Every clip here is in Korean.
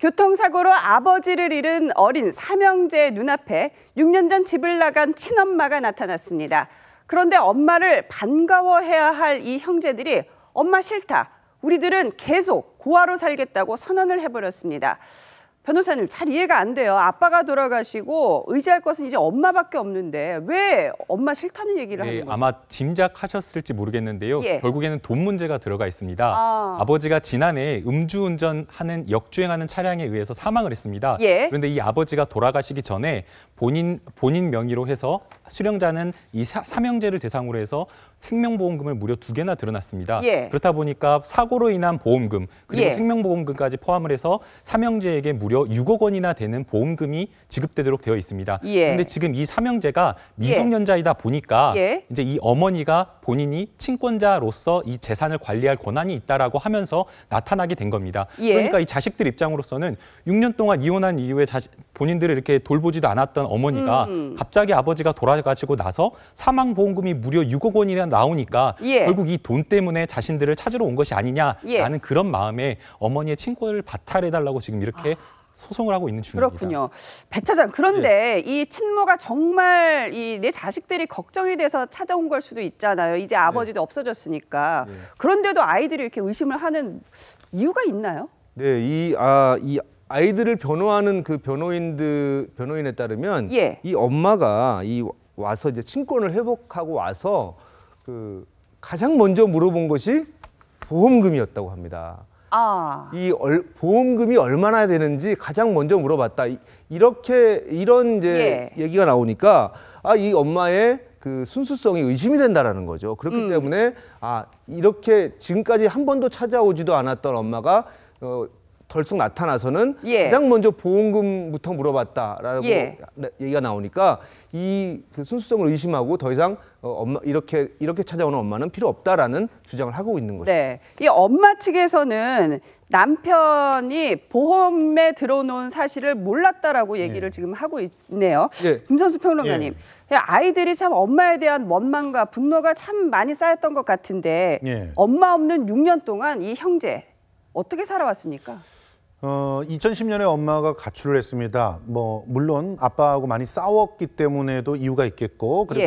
교통사고로 아버지를 잃은 어린 삼형제 눈앞에 6년 전 집을 나간 친엄마가 나타났습니다. 그런데 엄마를 반가워해야 할 이 형제들이 엄마 싫다. 우리들은 계속 고아로 살겠다고 선언을 해버렸습니다. 변호사님 잘 이해가 안 돼요. 아빠가 돌아가시고 의지할 것은 이제 엄마밖에 없는데 왜 엄마 싫다는 얘기를 네, 하는 거죠? 아마 짐작하셨을지 모르겠는데요. 예. 결국에는 돈 문제가 들어가 있습니다. 아. 버지가 지난해 음주운전하는 역주행하는 차량에 의해서 사망을 했습니다. 예. 그런데 이 아버지가 돌아가시기 전에 본인 본인 명의로 해서 수령자는 이 사, 삼형제를 대상으로 해서 생명보험금을 무려 두 개나 드러났습니다. 예. 그렇다 보니까 사고로 인한 보험금 그리고 예. 생명보험금까지 포함을 해서 삼형제에게 무려 6억 원이나 되는 보험금이 지급되도록 되어 있습니다. 예. 그런데 예. 지금 이 삼형제가 미성년자이다 보니까 예. 이제 이 어머니가 본인이 친권자로서 이 재산을 관리할 권한이 있다라고 하면서 나타나게 된 겁니다. 예. 그러니까 이 자식들 입장으로서는 6년 동안 이혼한 이후에 자식 본인들을 이렇게 돌보지도 않았던 어머니가 음. 갑자기 아버지가 돌아가시고 나서 사망 보험금이 무려 6억 원이나 나오니까 예. 결국 이 돈 때문에 자신들을 찾으러 온 것이 아니냐라는 예. 그런 마음에 어머니의 친권을 박탈해달라고 지금 이렇게 아. 소송을 하고 있는 중입니다. 그렇군요. 배 차장 그런데 예. 이 친모가 정말 이내 자식들이 걱정이 돼서 찾아온 걸 수도 있잖아요. 이제 네. 아버지도 예. 없어졌으니까 그런데도 아이들이 이렇게 의심을 하는 이유가 있나요? 네, 이 아, 이 아이들을 변호하는 그 변호인들 변호인에 따르면 예. 이 엄마가 이 와서 이제 친권을 회복하고 와서 그 가장 먼저 물어본 것이 보험금이었다고 합니다. 아. 이 얼, 보험금이 얼마나 되는지 가장 먼저 물어봤다. 이, 렇게 이런 이제 예. 얘기가 나오니까 아 이 엄마의 그 순수성이 의심이 된다라는 거죠. 그렇기 음. 때문에 아 이렇게 지금까지 한 번도 찾아오지도 않았던 엄마가 어, 덜썩 나타나서는 예. 가장 먼저 보험금부터 물어봤다라고 예. 얘기가 나오니까 이 그 순수성을 의심하고 더 이상 어, 엄마 이렇게 이렇게 찾아오는 엄마는 필요 없다라는 주장을 하고 있는 거죠. 네. 이 엄마 측에서는 남편이 보험에 들어놓은 사실을 몰랐다라고 예. 얘기를 네. 지금 하고 있네요. 네. 김선수 평론가님, 네. 아이들이 참 엄마에 대한 원망과 분노가 참 많이 쌓였던 것 같은데 엄마 없는 6년 동안 이 형제 어떻게 살아왔습니까? 어, 2010년에 엄마가 가출을 했습니다. 뭐 물론 아빠하고 많이 싸웠기 때문에도 이유가 있겠고 그리고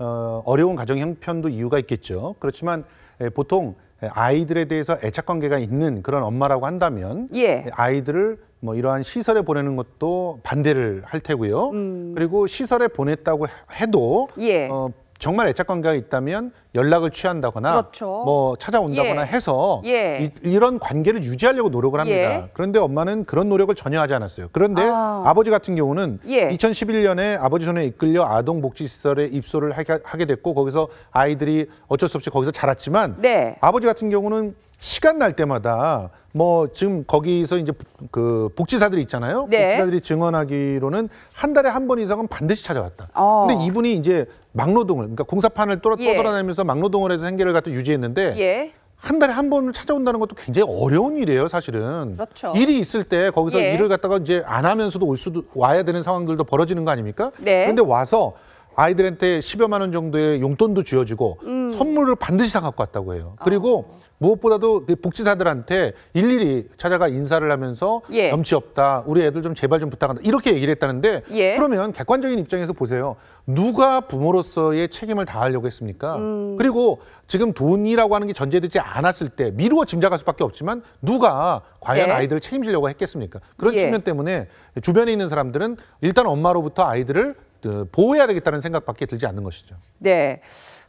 예. 어, 어려운 가정 형편도 이유가 있겠죠. 그렇지만 에, 예, 보통 아이들에 대해서 애착 관계가 있는 그런 엄마라고 한다면 예. 아이들을 뭐 이러한 시설에 보내는 것도 반대를 할 테고요. 음. 그리고 시설에 보냈다고 해도 예. 어, 정말 애착 관계가 있다면 연락을 취한다거나 그렇죠. 뭐 찾아온다거나 예. 해서 예. 이, 런 관계를 유지하려고 노력을 합니다. 예. 그런데 엄마는 그런 노력을 전혀 하지 않았어요. 그런데 아. 버지 같은 경우는 2011년에 예. 아버지 손에 이끌려 아동복지시설에 입소를 하게 됐고 거기서 아이들이 어쩔 수 없이 거기서 자랐지만 네. 아버지 같은 경우는 시간 날 때마다 뭐 지금 거기서 이제 그 복지사들이 있잖아요. 네. 복지사들이 증언하기로는 한 달에 한 번 이상은 반드시 찾아왔다. 어. 근데 이분이 이제 막노동을 그러니까 공사판을 떠, 예. 떠돌아다니면서 막노동을 해서 생계를 갖다 유지했는데 예. 한 달에 한 번을 찾아온다는 것도 굉장히 어려운 일이에요, 사실은. 그렇죠. 일이 있을 때 거기서 예. 일을 갖다가 이제 안 하면서도 올 수도 와야 되는 상황들도 벌어지는 거 아닙니까? 네. 그런데 와서 아이들한테 10여만 원 정도의 용돈도 주어지고 음. 선물을 반드시 사 갖고 왔다고 해요. 아. 그리고 어. 무엇보다도 그 복지사들한테 일일이 찾아가 인사를 하면서 예. 염치 없다. 우리 애들 좀 제발 좀 부탁한다. 이렇게 얘기를 했다는데 예. 그러면 객관적인 입장에서 보세요. 누가 부모로서의 책임을 다하려고 했습니까? 음. 그리고 지금 돈이라고 하는 게 전제되지 않았을 때 미루어 짐작할 수밖에 없지만 누가 과연 예. 아이들을 책임지려고 했겠습니까? 그런 예. 측면 때문에 주변에 있는 사람들은 일단 엄마로부터 아이들을 어, 보호해야 되겠다는 생각밖에 들지 않는 것이죠. 네.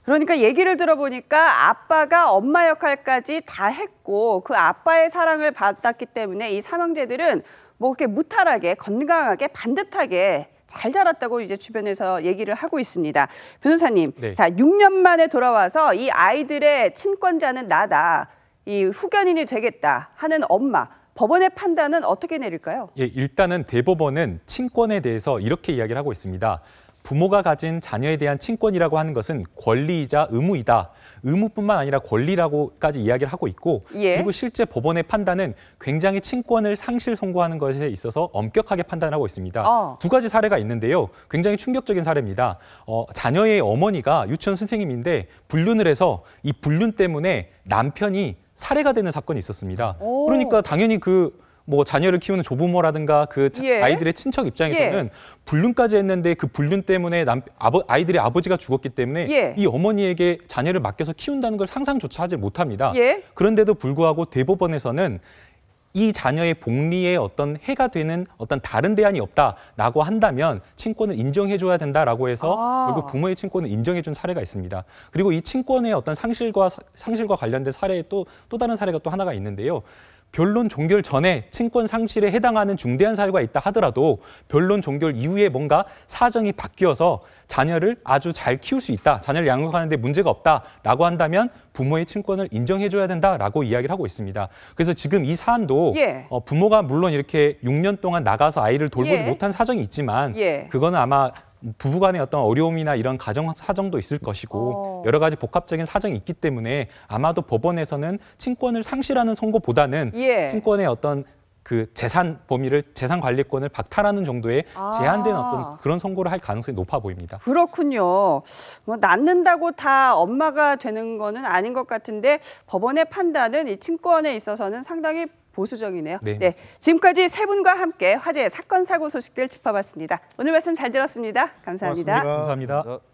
그러니까 얘기를 들어보니까 아빠가 엄마 역할까지 다 했고 그 아빠의 사랑을 받았기 때문에 이 사망자들은 뭐 이렇게 무탈하게 건강하게 반듯하게 잘 자랐다고 이제 주변에서 얘기를 하고 있습니다. 변호사님, 네. 자 6년 만에 돌아와서 이 아이들의 친권자는 나다, 이 후견인이 되겠다 하는 엄마 법원의 판단은 어떻게 내릴까요? 예, 일단은 대법원은 친권에 대해서 이렇게 이야기를 하고 있습니다. 부모가 가진 자녀에 대한 친권이라고 하는 것은 권리이자 의무이다. 의무뿐만 아니라 권리라고까지 이야기를 하고 있고 예. 그리고 실제 법원의 판단은 굉장히 친권을 상실 선고하는 것에 있어서 엄격하게 판단하고 있습니다. 어. 두 가지 사례가 있는데요. 굉장히 충격적인 사례입니다. 어, 자녀의 어머니가 유치원 선생님인데 불륜을 해서 이 불륜 때문에 남편이 사례가 되는 사건이 있었습니다. 오. 그러니까 당연히 그 뭐 자녀를 키우는 조부모라든가 그 예. 아이들의 친척 입장에서는 예. 불륜까지 했는데 그 불륜 때문에 남, 아버, 아이들의 아버지가 죽었기 때문에 예. 이 어머니에게 자녀를 맡겨서 키운다는 걸 상상조차 하지 못합니다. 예. 그런데도 불구하고 대법원에서는 이 자녀의 복리에 어떤 해가 되는 어떤 다른 대안이 없다라고 한다면 친권을 인정해줘야 된다라고 해서 아. 결국 부모의 친권을 인정해준 사례가 있습니다. 그리고 이 친권의 어떤 상실과 상실과 관련된 사례에 또 또 다른 사례가 또 하나가 있는데요. 변론 종결 전에 친권 상실에 해당하는 중대한 사유가 있다 하더라도 변론 종결 이후에 뭔가 사정이 바뀌어서 자녀를 아주 잘 키울 수 있다, 자녀를 양육하는데 문제가 없다라고 한다면 부모의 친권을 인정해줘야 된다라고 이야기를 하고 있습니다. 그래서 지금 이 사안도 예. 어, 부모가 물론 이렇게 6년 동안 나가서 아이를 돌보지 예. 못한 사정이 있지만 예. 그거는 아마 부부간의 어떤 어려움이나 이런 가정 사정도 있을 것이고 어. 여러 가지 복합적인 사정이 있기 때문에 아마도 법원에서는 친권을 상실하는 선고보다는 예. 친권의 어떤 그 재산 범위를 재산 관리권을 박탈하는 정도의 아. 제한된 어떤 그런 선고를 할 가능성이 높아 보입니다. 그렇군요. 뭐 낳는다고 다 엄마가 되는 거는 아닌 것 같은데 법원의 판단은 이 친권에 있어서는 상당히 보수적이네요. 네. 네. 지금까지 세 분과 함께 화재 사건 사고 소식들 짚어봤습니다. 오늘 말씀 잘 들었습니다. 감사합니다. 고맙습니다. 감사합니다. 감사합니다.